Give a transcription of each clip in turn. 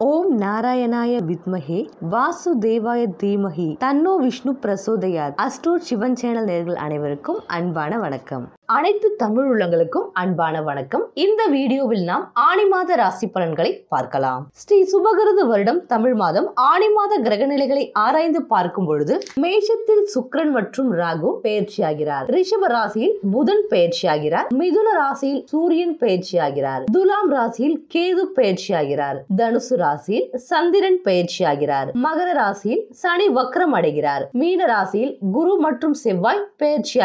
or oh, ஓம் நாராயணாய வித்மகே வாசுதேவாய தீமகி தன்னோ விஷ்ணு பிரசோதயாத் சிவன் சேனல் நேர்கள் அனைவருக்கும் அன்பான வணக்கம் அனைத்து தமிழ் உள்ளங்களுக்கும் அன்பான வணக்கம் இந்த வீடியோவில் நாம் ஆணி மாத ராசி பலன்களை பார்க்கலாம் ஸ்ரீ வருடம் தமிழ் மாதம் ஆணி மாத கிரக நிலைகளை ஆராய்ந்து பார்க்கும் பொழுது மேஷத்தில் சுக்ரன் மற்றும் ராகு பயிற்சியாகிறார் ரிஷப ராசியில் புதன் பயிற்சியாகிறார் மிதுன ராசியில் சூரியன் பயிற்சியாகிறார் துலாம் ராசியில் கேது பயிற்சியாகிறார் தனுசு ராசி ராசியில் சந்திரன் ஆகிறார் மகர ராசியில் சனி வக்ரம் அடைகிறார் மீன ராசியில் குரு மற்றும் செவ்வாய்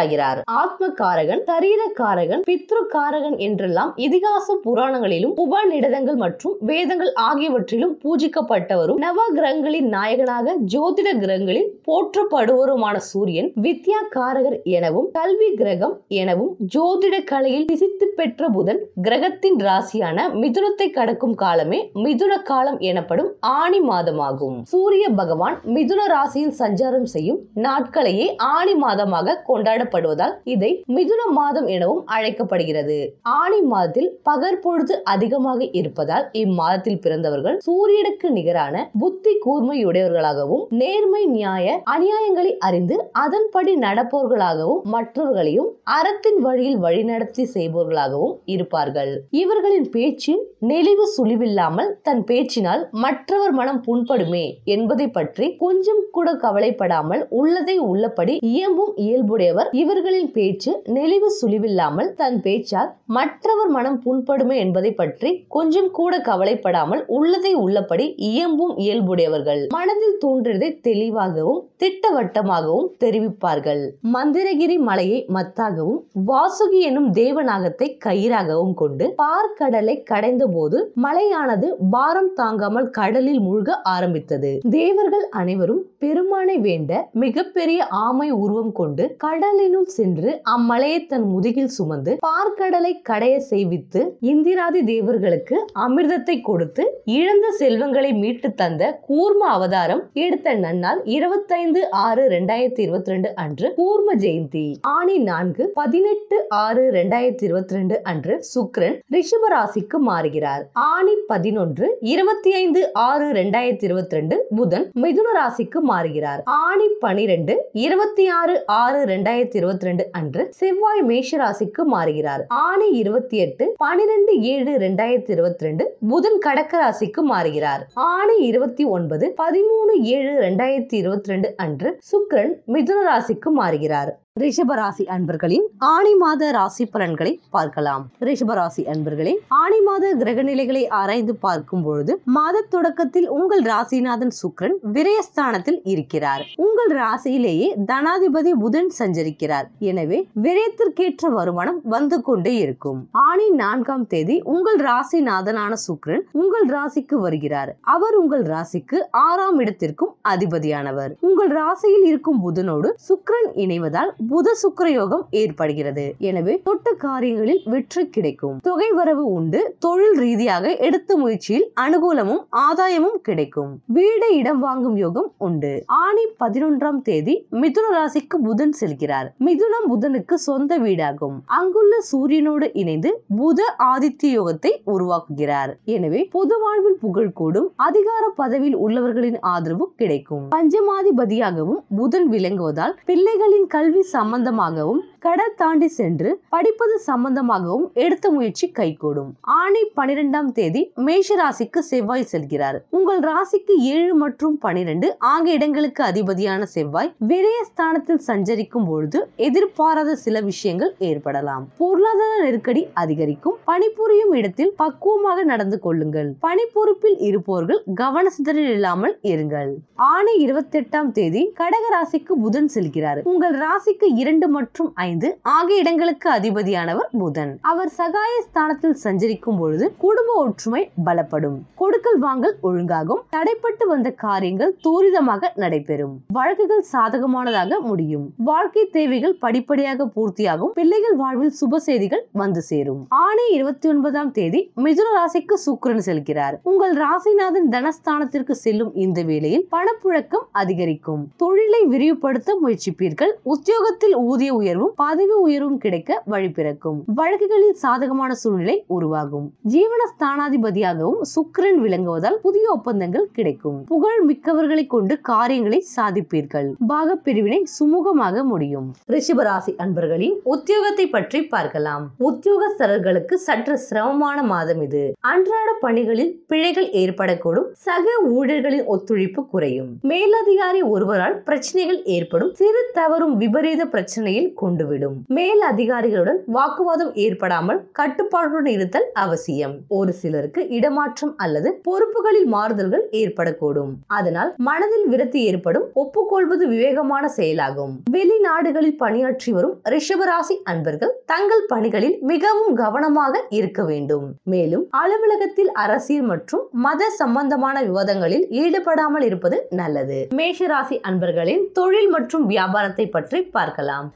ஆகிறார் ஆத்ம காரகன் சரீர காரகன் பித்ரு காரகன் என்றெல்லாம் இதிகாச புராணங்களிலும் உபநிடதங்கள் மற்றும் வேதங்கள் ஆகியவற்றிலும் பூஜிக்கப்பட்டவரும் நவ கிரகங்களின் நாயகனாக ஜோதிட கிரகங்களில் போற்றப்படுவோருமான சூரியன் வித்யா காரகர் எனவும் கல்வி கிரகம் எனவும் ஜோதிட கலையில் பிசித்து பெற்ற புதன் கிரகத்தின் ராசியான மிதுனத்தை கடக்கும் காலமே மிதுன காலம் எனப்படும் ஆணி மாதமாகும் சூரிய பகவான் மிதுன ராசியில் சஞ்சாரம் செய்யும் நாட்களையே ஆணி மாதமாக கொண்டாடப்படுவதால் இதை மிதுன மாதம் எனவும் அழைக்கப்படுகிறது ஆணி மாதத்தில் பகற்பொழுது அதிகமாக இருப்பதால் இம்மாதத்தில் பிறந்தவர்கள் சூரியனுக்கு நிகரான புத்தி கூர்மையுடையவர்களாகவும் நேர்மை நியாய அநியாயங்களை அறிந்து அதன்படி நடப்பவர்களாகவும் மற்றவர்களையும் அறத்தின் வழியில் வழிநடத்தி செய்பவர்களாகவும் இருப்பார்கள் இவர்களின் பேச்சின் நெளிவு சுழிவில்லாமல் தன் பேச்சினால் மற்றவர் மனம் புண்படுமே என்பதை பற்றி கொஞ்சம் கூட கவலைப்படாமல் உள்ளதை உள்ளபடி இயம்பும் இயல்புடையவர் இவர்களின் பேச்சு நெளிவு சுழிவில்லாமல் தன் பேச்சால் மற்றவர் மனம் புண்படுமே என்பதை பற்றி கொஞ்சம் கூட கவலைப்படாமல் உள்ளதை உள்ளபடி இயம்பும் இயல்புடையவர்கள் மனதில் தோன்றியதை தெளிவாகவும் திட்டவட்டமாகவும் தெரிவிப்பார்கள் மந்திரகிரி மலையை மத்தாகவும் வாசுகி எனும் தேவநாகத்தை கயிறாகவும் கொண்டு பார்க்கடலை கடைந்த போது மலையானது பாரம் தாங்காமல் கடலில் மூழ்க ஆரம்பித்தது தேவர்கள் அனைவரும் பெருமானை வேண்ட மிகப்பெரிய ஆமை உருவம் கொண்டு கடலினுள் சென்று அம்மலையை தன் முதுகில் சுமந்து பார்க்கடலை கடைய செய்வித்து இந்திராதி தேவர்களுக்கு அமிர்தத்தை கொடுத்து இழந்த செல்வங்களை மீட்டு தந்த கூர்ம அவதாரம் எடுத்த நன்னால் இருபத்தைந்து ஆறு இரண்டாயிரத்தி இருபத்தி ரெண்டு அன்று கூர்ம ஜெயந்தி ஆணி நான்கு பதினெட்டு ஆறு ரெண்டாயிரத்தி இருபத்தி ரெண்டு அன்று சுக்ரன் ரிஷபராசிக்கு மாறுகிறார் வருகிறார் ஆணி பதினொன்று இருபத்தி ஐந்து ஆறு ரெண்டாயிரத்தி இருபத்தி ரெண்டு புதன் மிதுன ராசிக்கு மாறுகிறார் ஆணி பனிரெண்டு இருபத்தி ஆறு ஆறு ரெண்டாயிரத்தி இருபத்தி ரெண்டு அன்று செவ்வாய் மேஷ ராசிக்கு மாறுகிறார் ஆணி இருபத்தி எட்டு பனிரெண்டு ஏழு ரெண்டாயிரத்தி இருபத்தி ரெண்டு புதன் கடக்க ராசிக்கு மாறுகிறார் ஆணி இருபத்தி ஒன்பது பதிமூணு ஏழு ரெண்டாயிரத்தி இருபத்தி ரெண்டு அன்று சுக்ரன் மிதுன ராசிக்கு மாறுகிறார் ரிஷபராசி அன்பர்களின் ஆணி மாத ராசி பலன்களை பார்க்கலாம் ரிஷபராசி அன்பர்களே ஆணி மாத கிரக நிலைகளை ஆராய்ந்து பார்க்கும் பொழுது மாத தொடக்கத்தில் உங்கள் ராசிநாதன் சுக்ரன் விரயஸ்தானத்தில் இருக்கிறார் உங்கள் ராசியிலேயே தனாதிபதி புதன் சஞ்சரிக்கிறார் எனவே விரயத்திற்கேற்ற வருமானம் வந்து கொண்டே இருக்கும் ஆணி நான்காம் தேதி உங்கள் ராசிநாதனான சுக்ரன் உங்கள் ராசிக்கு வருகிறார் அவர் உங்கள் ராசிக்கு ஆறாம் இடத்திற்கும் அதிபதியானவர் உங்கள் ராசியில் இருக்கும் புதனோடு சுக்ரன் இணைவதால் புத சுக்கர யோகம் ஏற்படுகிறது எனவே தொட்ட காரியங்களில் வெற்றி கிடைக்கும் தொகை வரவு உண்டு தொழில் ரீதியாக எடுத்த முயற்சியில் அனுகூலமும் ஆதாயமும் கிடைக்கும் வீடு இடம் வாங்கும் யோகம் உண்டு ஆணி பதினொன்றாம் தேதி மிதுன ராசிக்கு புதன் செல்கிறார் மிதுனம் புதனுக்கு சொந்த வீடாகும் அங்குள்ள சூரியனோடு இணைந்து புத ஆதித்ய யோகத்தை உருவாக்குகிறார் எனவே பொது வாழ்வில் புகழ் கூடும் அதிகார பதவியில் உள்ளவர்களின் ஆதரவு கிடைக்கும் பஞ்சமாதிபதியாகவும் புதன் விளங்குவதால் பிள்ளைகளின் கல்வி சம்பந்தமாகவும் கடல் தாண்டி சென்று படிப்பது சம்பந்தமாகவும் எடுத்த முயற்சி கைகூடும் ஆணி பனிரெண்டாம் தேதி மேஷ ராசிக்கு செவ்வாய் செல்கிறார் உங்கள் ராசிக்கு ஏழு மற்றும் பனிரெண்டு ஆகிய இடங்களுக்கு அதிபதியான செவ்வாய் விரய ஸ்தானத்தில் சஞ்சரிக்கும் பொழுது எதிர்பாராத சில விஷயங்கள் ஏற்படலாம் பொருளாதார நெருக்கடி அதிகரிக்கும் பணிபுரியும் இடத்தில் பக்குவமாக நடந்து கொள்ளுங்கள் பணிபொறுப்பில் இருப்பவர்கள் கவன சிதறல் இல்லாமல் இருங்கள் ஆணி இருபத்தி எட்டாம் தேதி கடக ராசிக்கு புதன் செல்கிறார் உங்கள் ராசிக்கு இரண்டு மற்றும் ஐந்து ஐந்து ஆகிய இடங்களுக்கு அதிபதியானவர் புதன் அவர் சகாய ஸ்தானத்தில் சஞ்சரிக்கும் பொழுது குடும்ப ஒற்றுமை பலப்படும் கொடுக்கல் வாங்கல் ஒழுங்காகும் தடைப்பட்டு வந்த காரியங்கள் தூரிதமாக நடைபெறும் வழக்குகள் சாதகமானதாக முடியும் வாழ்க்கை தேவைகள் படிப்படியாக பூர்த்தியாகும் பிள்ளைகள் வாழ்வில் சுப செய்திகள் வந்து சேரும் ஆணை இருபத்தி ஒன்பதாம் தேதி மிதுன ராசிக்கு சுக்கரன் செல்கிறார் உங்கள் ராசிநாதன் தனஸ்தானத்திற்கு செல்லும் இந்த வேளையில் பணப்புழக்கம் அதிகரிக்கும் தொழிலை விரிவுபடுத்த முயற்சிப்பீர்கள் உத்தியோகத்தில் ஊதிய உயர்வும் பதவி உயர்வும் கிடைக்க வழிபிறக்கும் வழக்குகளில் சாதகமான சூழ்நிலை உருவாகும் ஜீவன ஸ்தானாதிபதியாகவும் சுக்கிரன் விளங்குவதால் புதிய ஒப்பந்தங்கள் கிடைக்கும் புகழ் மிக்கவர்களை கொண்டு காரியங்களை சாதிப்பீர்கள் பாக பிரிவினை சுமூகமாக முடியும் ரிஷபராசி அன்பர்களின் உத்தியோகத்தை பற்றி பார்க்கலாம் உத்தியோகஸ்தர்களுக்கு சற்று சிரமமான மாதம் இது அன்றாட பணிகளில் பிழைகள் ஏற்படக்கூடும் சக ஊழியர்களின் ஒத்துழைப்பு குறையும் மேலதிகாரி ஒருவரால் பிரச்சனைகள் ஏற்படும் சிறு தவறும் விபரீத பிரச்சனையில் கொண்டு உதவிடும் மேல் அதிகாரிகளுடன் வாக்குவாதம் ஏற்படாமல் கட்டுப்பாட்டுடன் இருத்தல் அவசியம் ஒரு சிலருக்கு இடமாற்றம் அல்லது பொறுப்புகளில் மாறுதல்கள் ஏற்படக்கூடும் அதனால் மனதில் விரத்தி ஏற்படும் ஒப்புக்கொள்வது விவேகமான செயலாகும் வெளிநாடுகளில் பணியாற்றி வரும் ரிஷபராசி அன்பர்கள் தங்கள் பணிகளில் மிகவும் கவனமாக இருக்க வேண்டும் மேலும் அலுவலகத்தில் அரசியல் மற்றும் மத சம்பந்தமான விவாதங்களில் ஈடுபடாமல் இருப்பது நல்லது மேஷராசி அன்பர்களின் தொழில் மற்றும் வியாபாரத்தை பற்றி பார்க்கலாம்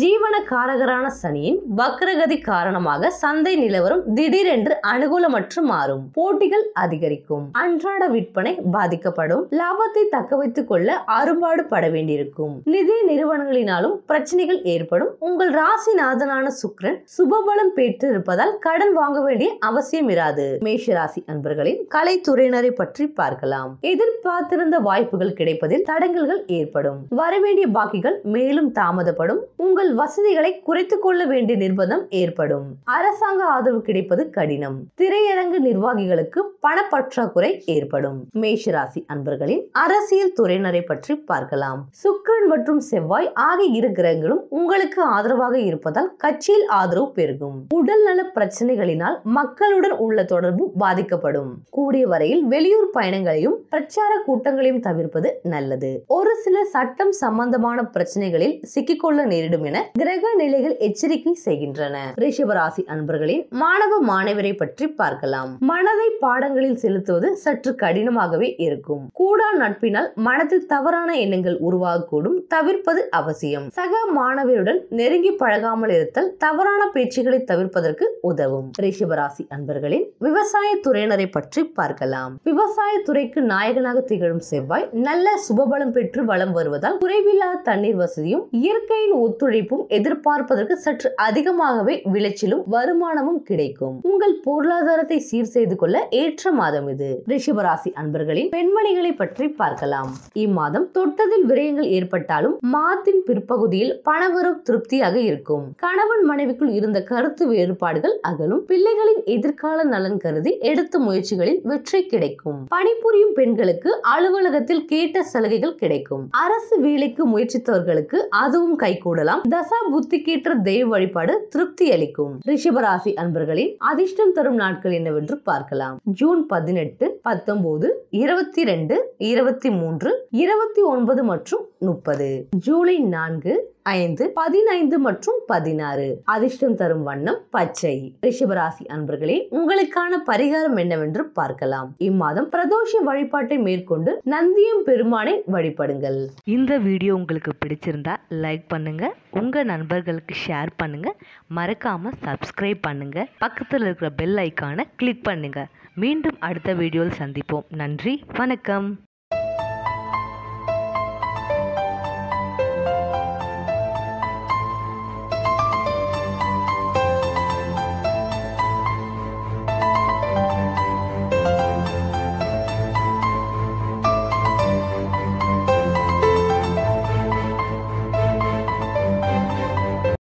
ஜி ஜீவன காரகரான சனியின் வக்ரகதி காரணமாக சந்தை நிலவரம் திடீரென்று அனுகூலமற்று மாறும் போட்டிகள் அதிகரிக்கும் அன்றாட விற்பனை பாதிக்கப்படும் லாபத்தை தக்க வைத்துக் கொள்ள அரும்பாடு பட வேண்டியிருக்கும் நிதி நிறுவனங்களினாலும் பிரச்சனைகள் ஏற்படும் உங்கள் ராசிநாதனான சுக்ரன் சுபபலம் பெற்றிருப்பதால் கடன் வாங்க வேண்டிய அவசியம் இராது மேஷ ராசி அன்பர்களின் கலைத்துறையினரை பற்றி பார்க்கலாம் எதிர்பார்த்திருந்த வாய்ப்புகள் கிடைப்பதில் தடங்கல்கள் ஏற்படும் வரவேண்டிய பாக்கிகள் மேலும் தாமதப்படும் உங்கள் வசதிகளை குறைத்துக் கொள்ள வேண்டிய நிர்பந்தம் ஏற்படும் அரசாங்க ஆதரவு கிடைப்பது கடினம் திரையரங்கு நிர்வாகிகளுக்கு பணப்பற்றாக்குறை ஏற்படும் மேஷராசி அன்பர்களின் அரசியல் துறையினரை பற்றி பார்க்கலாம் சுக்கரன் மற்றும் செவ்வாய் ஆகிய இரு கிரகங்களும் உங்களுக்கு ஆதரவாக இருப்பதால் கட்சியில் ஆதரவு பெருகும் உடல்நல பிரச்சனைகளினால் மக்களுடன் உள்ள தொடர்பு பாதிக்கப்படும் கூடிய வரையில் வெளியூர் பயணங்களையும் பிரச்சார கூட்டங்களையும் தவிர்ப்பது நல்லது ஒரு சில சட்டம் சம்பந்தமான பிரச்சனைகளில் சிக்கிக்கொள்ள நேரிடும் என கிரக நிலைகள் எச்சரிக்கை செய்கின்றன ரிஷபராசி அன்பர்களின் மாணவ மாணவரை பற்றி பார்க்கலாம் மனதை பாடங்களில் செலுத்துவது சற்று கடினமாகவே இருக்கும் கூடா நட்பினால் மனதில் தவறான எண்ணங்கள் உருவாகக்கூடும் தவிர்ப்பது அவசியம் சக மாணவருடன் நெருங்கி பழகாமல் இருத்தல் தவறான பேச்சுகளை தவிர்ப்பதற்கு உதவும் ரிஷபராசி அன்பர்களின் விவசாய துறையினரை பற்றி பார்க்கலாம் விவசாய துறைக்கு நாயகனாக திகழும் செவ்வாய் நல்ல சுபபலம் பெற்று வளம் வருவதால் குறைவில்லாத தண்ணீர் வசதியும் இயற்கையின் ஒத்துழைப்பும் எதிர்பார்ப்பதற்கு சற்று அதிகமாகவே விளைச்சலும் வருமானமும் கிடைக்கும் உங்கள் பொருளாதாரத்தை சீர் செய்து கொள்ள ஏற்ற மாதம் இது ரிஷபராசி அன்பர்களின் பெண்மணிகளை பற்றி பார்க்கலாம் இம்மாதம் தொட்டதில் விரயங்கள் ஏற்பட்டாலும் மாதத்தின் பிற்பகுதியில் பணவரும் திருப்தியாக இருக்கும் கணவன் மனைவிக்குள் இருந்த கருத்து வேறுபாடுகள் அகலும் பிள்ளைகளின் எதிர்கால நலன் கருதி எடுத்த முயற்சிகளில் வெற்றி கிடைக்கும் பணிபுரியும் பெண்களுக்கு அலுவலகத்தில் கேட்ட சலுகைகள் கிடைக்கும் அரசு வேலைக்கு முயற்சித்தவர்களுக்கு அதுவும் கைகூடலாம் தச தசா புத்தி கீற்ற தெய்வ வழிபாடு திருப்தி அளிக்கும் ரிஷபராசி அன்பர்களின் அதிர்ஷ்டம் தரும் நாட்கள் என்னவென்று பார்க்கலாம் ஜூன் பதினெட்டு பத்தொன்பது இருபத்தி ரெண்டு இருபத்தி மூன்று இருபத்தி ஒன்பது மற்றும் முப்பது ஜூலை நான்கு ஐந்து பதினைந்து மற்றும் பதினாறு அதிர்ஷ்டம் தரும் வண்ணம் பச்சை ரிஷபராசி அன்பர்களே உங்களுக்கான பரிகாரம் என்னவென்று பார்க்கலாம் இம்மாதம் பிரதோஷ வழிபாட்டை மேற்கொண்டு நந்தியம் பெருமானை வழிபடுங்கள் இந்த வீடியோ உங்களுக்கு பிடிச்சிருந்தா லைக் பண்ணுங்க உங்க நண்பர்களுக்கு ஷேர் பண்ணுங்க மறக்காம சப்ஸ்கிரைப் பண்ணுங்க பக்கத்தில் இருக்கிற பெல் ஐக்கானை கிளிக் பண்ணுங்க மீண்டும் அடுத்த வீடியோவில் சந்திப்போம் நன்றி வணக்கம்